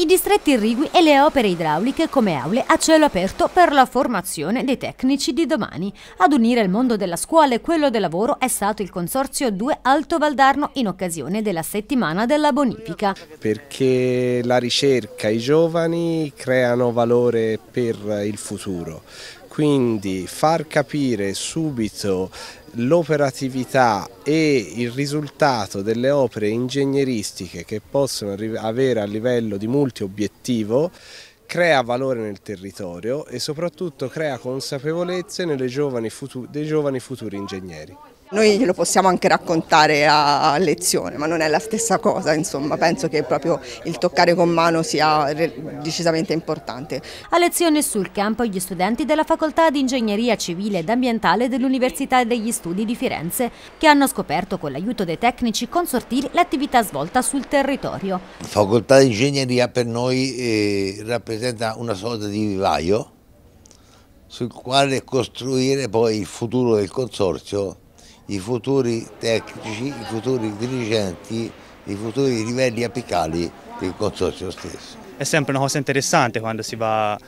i distretti irrigui e le opere idrauliche come aule a cielo aperto per la formazione dei tecnici di domani. Ad unire il mondo della scuola e quello del lavoro è stato il Consorzio 2 Alto Valdarno in occasione della settimana della bonifica. Perché la ricerca, i giovani creano valore per il futuro quindi far capire subito l'operatività e il risultato delle opere ingegneristiche che possono avere a livello di multiobiettivo crea valore nel territorio e soprattutto crea consapevolezze giovani dei giovani futuri ingegneri. Noi glielo possiamo anche raccontare a lezione, ma non è la stessa cosa, insomma, penso che proprio il toccare con mano sia decisamente importante. A lezione sul campo gli studenti della Facoltà di Ingegneria Civile ed Ambientale dell'Università degli Studi di Firenze, che hanno scoperto con l'aiuto dei tecnici consortili l'attività svolta sul territorio. La Facoltà di Ingegneria per noi eh, rappresenta una sorta di vivaio sul quale costruire poi il futuro del consorzio i futuri tecnici, i futuri dirigenti, i futuri livelli apicali del consorzio stesso. È sempre una cosa interessante quando si va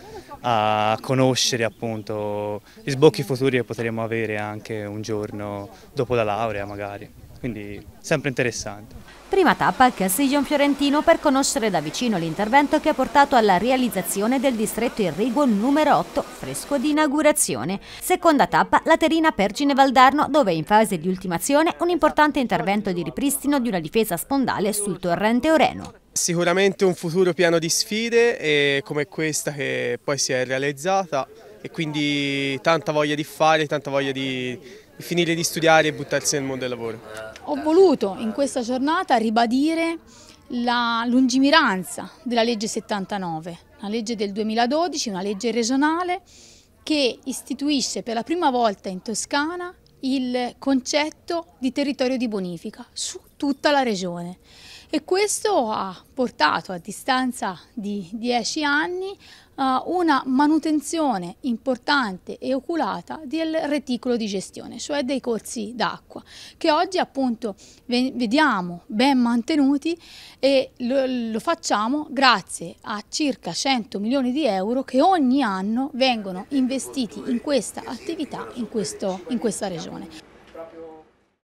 a conoscere appunto gli sbocchi futuri che potremo avere anche un giorno dopo la laurea magari quindi sempre interessante. Prima tappa al Castiglion Fiorentino per conoscere da vicino l'intervento che ha portato alla realizzazione del distretto irriguo numero 8, fresco di inaugurazione. Seconda tappa, la Terina Pergine Valdarno, dove è in fase di ultimazione un importante intervento di ripristino di una difesa spondale sul torrente Oreno. Sicuramente un futuro pieno di sfide come questa che poi si è realizzata e quindi tanta voglia di fare, tanta voglia di, finire di studiare e buttarsi nel mondo del lavoro. Ho voluto in questa giornata ribadire la lungimiranza della legge 79, una legge del 2012, una legge regionale che istituisce per la prima volta in Toscana il concetto di territorio di bonifica su tutta la regione e questo ha portato a distanza di 10 anni eh, una manutenzione importante e oculata del reticolo di gestione, cioè dei corsi d'acqua, che oggi appunto vediamo ben mantenuti e lo, lo facciamo grazie a circa 100 milioni di euro che ogni anno vengono investiti in questa attività in, questo, in questa regione.